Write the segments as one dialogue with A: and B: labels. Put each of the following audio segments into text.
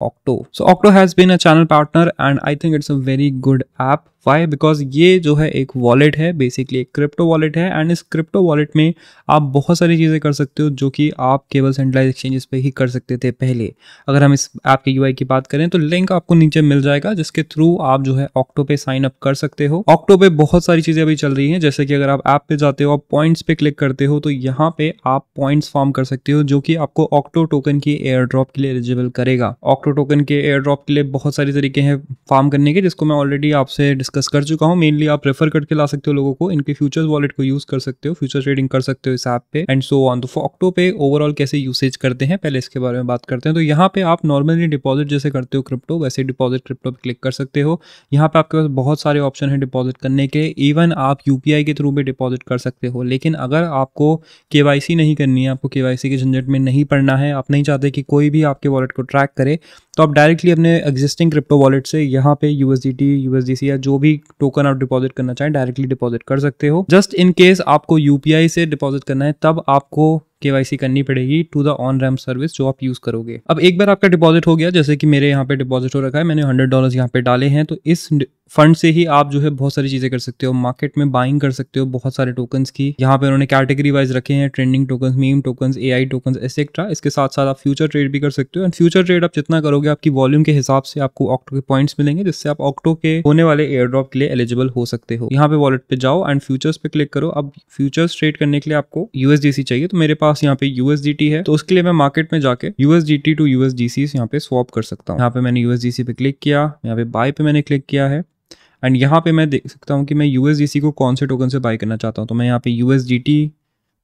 A: Octo. So Octo has been a channel partner and I think it's a very good app why because ये जो है एक wallet है basically एक crypto wallet है and इस क्रिप्टो वॉलेट में आप बहुत सारी चीज़ें कर सकते हो जो कि आप केवल सेंट्रलाइज एक्सचेंजेस पे ही कर सकते थे पहले अगर हम इस ऐप के यूआई की बात करें तो लिंक आपको नीचे मिल जाएगा जिसके थ्रू आप जो है ऑक्टो पे साइन अप कर सकते हो ऑक्टो पे बहुत सारी चीज़ें अभी चल रही हैं जैसे कि अगर आप ऐप पे जाते हो आप पॉइंट्स पे क्लिक करते हो तो यहाँ पे आप पॉइंट्स फॉर्म कर सकते हो जो कि आपको ऑक्टो टोकन की एयर ड्रॉप के लिए एलिजिबल करेगा ऑक्टो टोकन के एयर ड्रॉप के लिए बहुत सारे तरीके हैं फार्म करने के जिसको मैं ऑलरेडी आपसे डिस्कस डिस्कस कर चुका हूँ मेनली आप रेफर करके ला सकते हो लोगों को इनके फ्यूचर वॉलेट को यूज कर सकते हो फ्यूचर ट्रेडिंग कर सकते हो इस ऐप पे एंड सो ऑन दो ऑक्टो पे ओवरऑल कैसे यूसेज करते हैं पहले इसके बारे में बात करते हैं तो यहाँ पे आप नॉर्मली डिपॉजिट जैसे करते हो क्रिप्टो वैसे डिपॉजिट क्रिप्टो पे क्लिक कर सकते हो यहाँ पे आपके पास बहुत सारे ऑप्शन है डिपॉजिट करने के इवन आप यू के थ्रू भी डिपॉजिट कर सकते हो लेकिन अगर आपको के नहीं करनी है आपको के के झंझट में नहीं पड़ना है आप नहीं चाहते कि कोई भी आपके वॉलेट को ट्रैक करे तो आप डायरेक्टली अपने एग्जिस्टिंग क्रिप्टो वॉलेट से यहाँ पे यूएसडीटी यूएसडीसी या जो भी टोकन आप डिपॉजिट करना चाहें डायरेक्टली डिपॉजिट कर सकते हो जस्ट इन केस आपको यूपीआई से डिपॉजिट करना है तब आपको के करनी पड़ेगी to the on ramp service जो आप यूज़ करोगे अब एक बार आपका डिपॉजिट हो गया जैसे कि मेरे यहाँ पे डिपॉजिट हो रखा है मैंने हंड्रेड डॉलर यहाँ पे डाले हैं तो इस फंड से ही आप जो है बहुत सारी चीज़ें कर सकते हो मार्केट में बाइंग कर सकते हो बहुत सारे टोकन्स की यहाँ पे उन्होंने कैटेगरी वाइज रखे हैं trending tokens meme tokens AI token etcetera इसके साथ साथ आप फ्यूचर ट्रेड भी कर सकते हो एंड फ्यूचर ट्रेड आप जितना करोगे आपकी वॉल्यूम के हिसाब से आपको ऑक्टो के पॉइंट्स मिलेंगे जिससे आप ऑक्टो के होने वाले एयर ड्रॉप के लिए एलिजिबल हो सकते हो यहाँ पे वॉलेट पे जाओ एंड फ्यूचर्स पे क्लिक करो अब फ्यूचर्स ट्रेड करने के लिए आपको यूएसडीसी चाहिए तो मेरे पास पास यहाँ पे यूएसडीटी है तो उसके लिए मैं मार्केट में जाके यूएसडीटी टू यूएसडीसी यहाँ पे स्वॉप कर सकता हूँ यहाँ पे मैंने यूएसडीसी पे क्लिक किया यहाँ पे बाय पे मैंने क्लिक किया है एंड यहाँ पे मैं देख सकता हूँ कि मैं यूएसडीसी को कौन से टोकन से बाय करना चाहता हूँ तो मैं यहाँ पे यूएसडीटी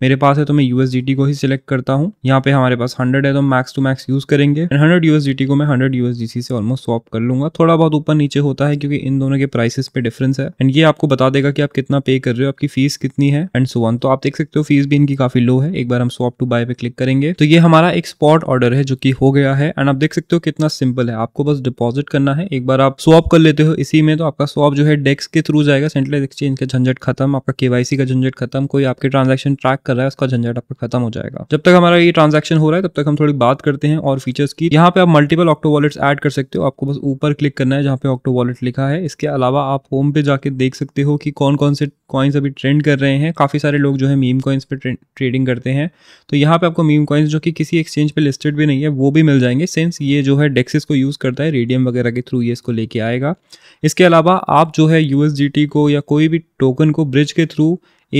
A: मेरे पास है तो मैं यूएसडीटी को ही सिलेक्ट करता हूँ यहाँ पे हमारे पास 100 है तो मैक्स टू मैक्स यूज करेंगे एंड 100 यूएसडीटी को मैं 100 यूएसडीसी से ऑलमोस्ट स्वॉप कर लूंगा थोड़ा बहुत ऊपर नीचे होता है क्योंकि इन दोनों के प्राइसेस पे डिफरेंस है एंड ये आपको बता देगा कि आप कितना पे कर रहे हो आपकी फीस कितनी है एंड सो वन तो आप देख सकते हो फीस भी इनकी काफी लो है एक बार हम स्वॉप टू बाय पे क्लिक करेंगे तो ये हमारा एक स्पॉट ऑर्डर है जो की हो गया है एंड आप देख सकते हो कितना सिंपल है आपको बस डिपोजिट करना है एक बार आप स्वॉप कर लेते हो इसी में तो आपका स्वॉप जो है डेस्क के थ्रू जाएगा सेंट्रल एक्सचेंज का झंझट खत्म आपका केवासी का झंझट खत्म कोई आपके ट्रांजेक्शन ट्रैक कर कर रहा है उसका झंझट आपका खत्म हो जाएगा जब तक हमारा ये ट्रांजेक्शन हो रहा है तब तक हम थोड़ी बात करते हैं और फीचर्स की यहाँ पे आप मल्टीपल ऑक्टो वॉलेट्स एड कर सकते हो आपको बस ऊपर क्लिक करना है जहाँ पे ऑक्टो वॉलेट लिखा है इसके अलावा आप होम पे जाके देख सकते हो कि कौन कौन से कॉइन्स अभी ट्रेंड कर रहे हैं काफ़ी सारे लोग जो है मीम कॉइन्स पे ट्रेडिंग करते हैं तो यहाँ पे आपको मीम कॉइन्स जो कि किसी एक्सचेंज पे लिस्टेड भी नहीं है वो भी मिल जाएंगे सिंस ये जो है डेक्सिस को यूज़ करता है रेडियम वगैरह के थ्रू ये इसको लेके आएगा इसके अलावा आप जो है यूएसडीटी को या कोई भी टोकन को ब्रिज के थ्रू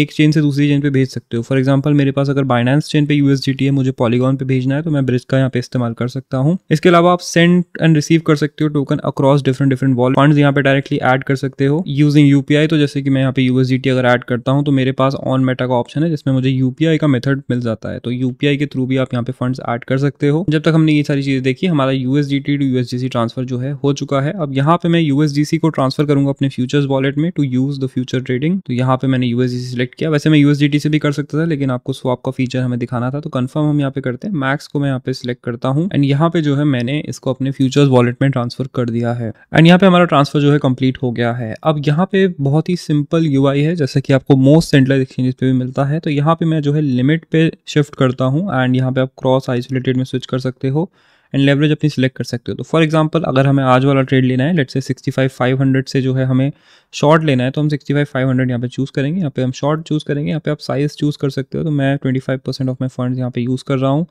A: एक चेन से दूसरी चेन पे भेज सकते हो फॉर एग्जांपल मेरे पास अगर बाइनेंस चेन पे यूएसडीटी है मुझे पॉलीगॉन पे भेजना है तो मैं ब्रिज का यहाँ पे इस्तेमाल कर सकता हूँ इसके अलावा आप सेंड एंड रिसीव कर सकते हो token across different different wall fund यहाँ पे डायरेक्टली एड कर सकते हो यूजिंग यूपीआई तो जैसे कि मैं यहाँ पे यूएसडीटी अगर एड करता हूँ तो मेरे पास ऑन मेटा का ऑप्शन है जिसमें मुझे यूपीआई का मेथड मिल जाता है तो यूपीआई के थ्रू भी आप यहाँ पे फंड एड कर सकते हो जब तक हमने ये सारी चीज़ देखी हमारा यूएसडीटी टू यूएसडीसी ट्रांसफर जो है हो चुका है अब यहाँ पे मैं यूएसडीसी को ट्रांसफर करूंगा अपने फ्यूचर्स वॉलेट में to use the future trading तो यहाँ पे मैंने यूएसडीसी सेलेक्ट किया वैसे मैं यू से भी कर सकता था लेकिन आपको स्वाप का फीचर हमें दिखाना था तो कन्फर्म हम यहाँ पे करते हैं मैक्स को मैं यहाँ पे सिलेक्ट करता हूँ एंड यहाँ पे जो है मैंने इसको अपने फ्यूचर्स वॉलेट में ट्रांसफर कर दिया है एंड यहाँ पे हमारा ट्रांसफर जो है कम्प्लीट हो गया है अब यहाँ पे बहुत ही सिंपल यू है जैसे कि आपको मोस्ट सेंट्रल एक्सचेंज पे भी मिलता है तो यहाँ पे मैं जो है लिमिट पे शिफ्ट करता हूँ एंड यहाँ पे आप क्रॉस आइसोलेटेड में स्विच कर सकते हो एंड लेवरेज अपनी सिलेक्ट कर सकते हो तो फॉर एग्जांपल अगर हमें आज वाला ट्रेड लेना है लेट से 65,500 से जो है हमें शॉर्ट लेना है तो हम 65,500 यहाँ पे चूज़ करेंगे यहाँ पे हम शॉर्ट चूज़ करेंगे यहाँ पे आप साइज़ चूज़ कर सकते हो तो मैं 25% ऑफ माई फंड्स यहाँ पे यूज़ कर रहा हूँ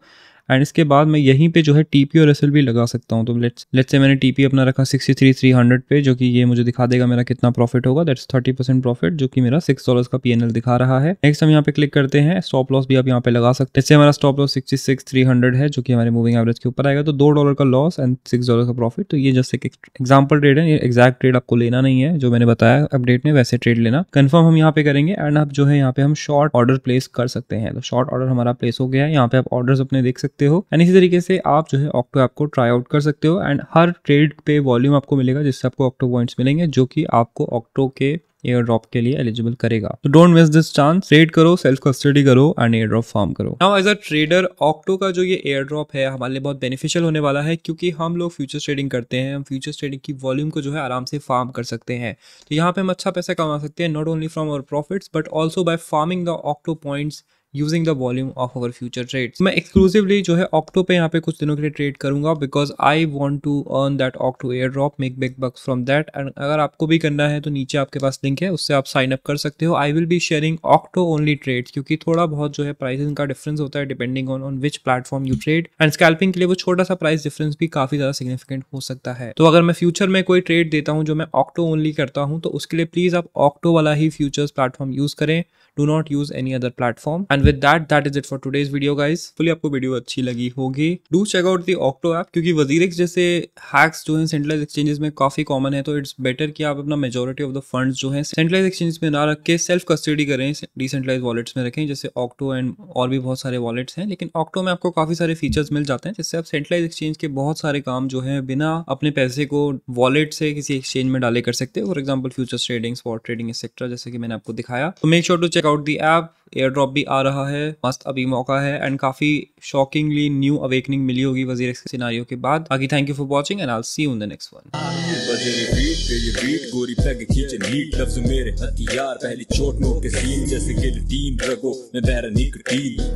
A: एंड इसके बाद मैं यहीं पे जो है टी पी और एस एल भी लगा सकता हूँ तो लेट्स लेट्स से मैंने टी पी अपना रखा सिक्सटी थ्री थ्री हंड्रेड पे जो कि ये मुझे दिखा देगा मेरा कितना प्रॉफिट होगा दैट्स थर्टी परसेंट प्रॉफिट जो कि मेरा सिक्स डॉलर का पी एन एल दिखा रहा है नेक्स्ट हम यहाँ पे क्लिक करते हैं स्टॉप लॉस भी आप यहाँ पे लगा सकते हैं जैसे हमारा stop loss sixty six three hundred है जो कि हमारे मूविंग एवरेज के ऊपर आएगा तो दो डॉलर का लॉस एंड सिक्स डॉलर का प्रॉफिट तो ये जस्ट एक एग्जाम्पल ट्रेड है एक्जैक्ट एग्जैक्ट ट्रेड आपको लेना नहीं है जो मैंने बताया अपडेट में वैसे ट्रेड लेना कन्फर्म हम यहाँ पे करेंगे एंड आप जो है यहाँ पे हम शॉर्ट ऑर्डर प्लेस कर सकते हैं तो शॉर्ट ऑर्डर हमारा प्लेस हो गया है यहाँ पे आप ऑर्डर अपने देख सकते सकते हो एंड इसी तरीके से आप जो है ऑक्टो ऐप को ट्राई आउट कर सकते हो एंड हर ट्रेड पे वॉल्यूम आपको मिलेगा जिससे आपको ऑक्टो पॉइंट्स मिलेंगे जो कि आपको ऑक्टो के एयर ड्रॉप के लिए एलिजिबल करेगा तो don't miss this chance trade करो सेल्फ कस्टडी करो एंड एयर ड्रॉप फॉर्म करो now as a trader Octo का जो ये एयर ड्रॉप है हमारे लिए बहुत बेनिफिशियल होने वाला है क्योंकि हम लोग फ्यूचर ट्रेडिंग करते हैं हम फ्यूचर ट्रेडिंग की वॉल्यूम को जो है आराम से फार्म कर सकते हैं तो यहाँ पे हम अच्छा पैसा कमा सकते हैं not only from our profits but also by farming the Octo points using the volume of our future trade मैं एक्सक्लूसिवली जो है ऑक्टो पे यहाँ पे कुछ दिनों के लिए ट्रेड करूंगा because I want to earn that Octo airdrop make big bucks from that and अगर आपको भी करना है तो नीचे आपके पास लिंक है उससे आप साइन अप कर सकते हो I will be sharing Octo only trade क्योंकि थोड़ा बहुत जो है प्राइसिंग का डिफरेंस होता है depending on on which platform you trade and scalping के लिए वो छोटा सा प्राइस डिफरेंस भी काफी ज्यादा सिग्निफिकेंट हो सकता है तो अगर मैं फ्यूचर में कोई ट्रेड देता हूँ जो मैं ऑक्टो ओनली करता हूँ तो उसके लिए प्लीज आप ऑक्टो वाला ही फ्यूचर्स प्लेटफॉर्म यूज करें do not use any other platform and and with that that is it for today's video guys fully आपको वीडियो अच्छी लगी होगी do check out the Octo app क्योंकि वजीरेक्स जैसे हैक्स जो है सेंट्रलाइज एक्सचेंजेस में काफी कॉमन है तो इट्स बेटर कि आप अपना मेजोरिटी ऑफ द फंड्स जो है सेंट्रलाइज एक्सचेंज में ना रख के सेल्फ कस्टडी करें डिसेंट्रलाइज वॉलेट्स में रखें जैसे ऑक्टो एंड और भी बहुत सारे वॉलेट्स हैं लेकिन ऑक्टो में आपको काफी सारे फीचर्स मिल जाते हैं जिससे आप सेंट्रलाइज एक्सचेंज के बहुत सारे काम जो है बिना अपने पैसे को वॉलेट से किसी एक्सचेंज में डाले कर सकते हैं for example future trading spot trading etcetera जैसे कि मैंने आपको दिखाया तो make sure to check out the app airdrop भी आ रहा है मस्त अभी मौका है एंड काफ़ी शॉकिंगली न्यू अवेकनिंग मिली होगी वजीर सिनारियों के बाद बाकी thank you for watching and all see in the next one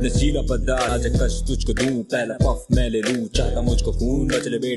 A: नशीला पदार्थ आज कश तुझको दूं पहला पफ मैं ले लूं चाहता मुझको खून मचले बेट